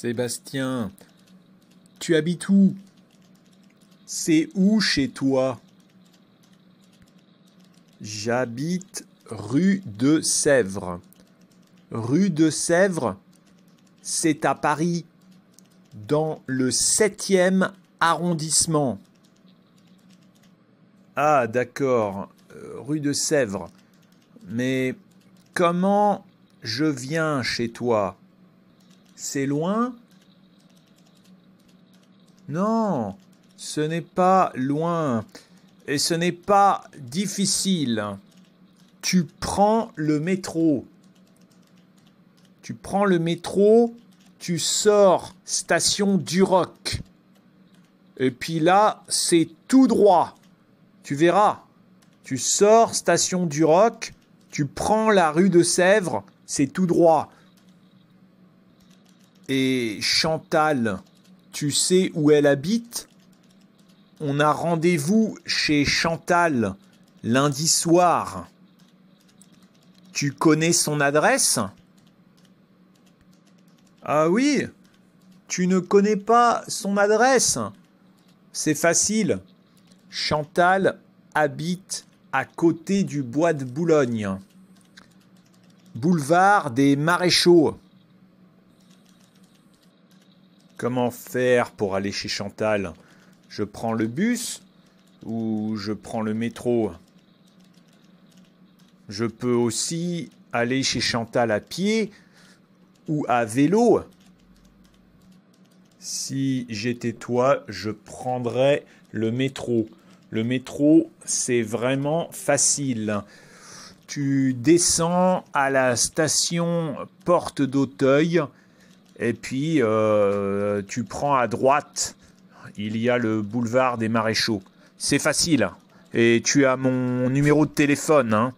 Sébastien, tu habites où C'est où chez toi J'habite rue de Sèvres. Rue de Sèvres, c'est à Paris, dans le 7e arrondissement. Ah, d'accord, euh, rue de Sèvres. Mais comment je viens chez toi c'est loin Non, ce n'est pas loin. Et ce n'est pas difficile. Tu prends le métro. Tu prends le métro, tu sors station Duroc. Et puis là, c'est tout droit. Tu verras. Tu sors station Duroc, tu prends la rue de Sèvres, c'est tout droit. Et Chantal, tu sais où elle habite On a rendez-vous chez Chantal lundi soir. Tu connais son adresse Ah oui Tu ne connais pas son adresse C'est facile. Chantal habite à côté du bois de Boulogne, boulevard des Maréchaux. Comment faire pour aller chez Chantal Je prends le bus ou je prends le métro Je peux aussi aller chez Chantal à pied ou à vélo. Si j'étais toi, je prendrais le métro. Le métro, c'est vraiment facile. Tu descends à la station Porte d'Auteuil et puis, euh, tu prends à droite, il y a le boulevard des Maréchaux. C'est facile. Et tu as mon numéro de téléphone. Hein.